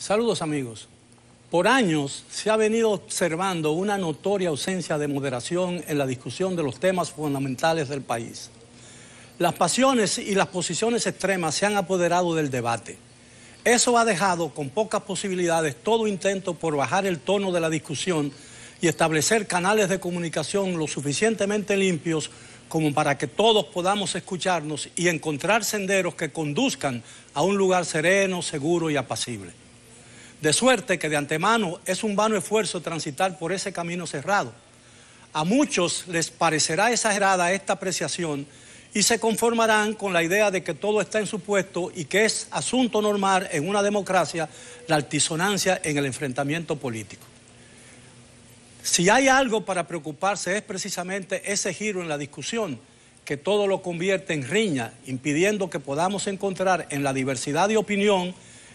Saludos amigos. Por años se ha venido observando una notoria ausencia de moderación en la discusión de los temas fundamentales del país. Las pasiones y las posiciones extremas se han apoderado del debate. Eso ha dejado con pocas posibilidades todo intento por bajar el tono de la discusión y establecer canales de comunicación lo suficientemente limpios como para que todos podamos escucharnos y encontrar senderos que conduzcan a un lugar sereno, seguro y apacible. De suerte que de antemano es un vano esfuerzo transitar por ese camino cerrado. A muchos les parecerá exagerada esta apreciación y se conformarán con la idea de que todo está en su puesto y que es asunto normal en una democracia la altisonancia en el enfrentamiento político. Si hay algo para preocuparse es precisamente ese giro en la discusión que todo lo convierte en riña, impidiendo que podamos encontrar en la diversidad de opinión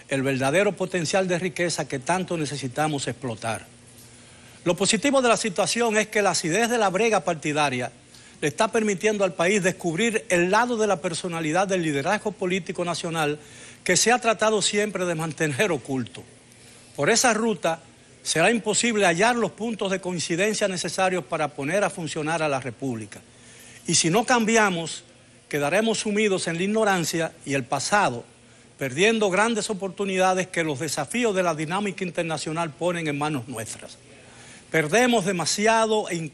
el verdadero potencial de riqueza que tanto necesitamos explotar. Lo positivo de la situación es que la acidez de la brega partidaria le está permitiendo al país descubrir el lado de la personalidad del liderazgo político nacional que se ha tratado siempre de mantener oculto. Por esa ruta será imposible hallar los puntos de coincidencia necesarios para poner a funcionar a la República. Y si no cambiamos, quedaremos sumidos en la ignorancia y el pasado perdiendo grandes oportunidades que los desafíos de la dinámica internacional ponen en manos nuestras. Perdemos demasiado e,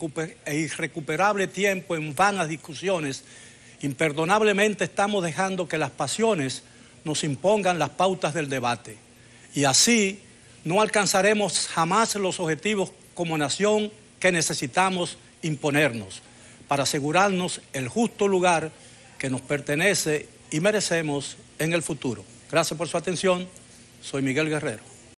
e irrecuperable tiempo en vanas discusiones. Imperdonablemente estamos dejando que las pasiones nos impongan las pautas del debate. Y así no alcanzaremos jamás los objetivos como nación que necesitamos imponernos para asegurarnos el justo lugar que nos pertenece y merecemos en el futuro. Gracias por su atención. Soy Miguel Guerrero.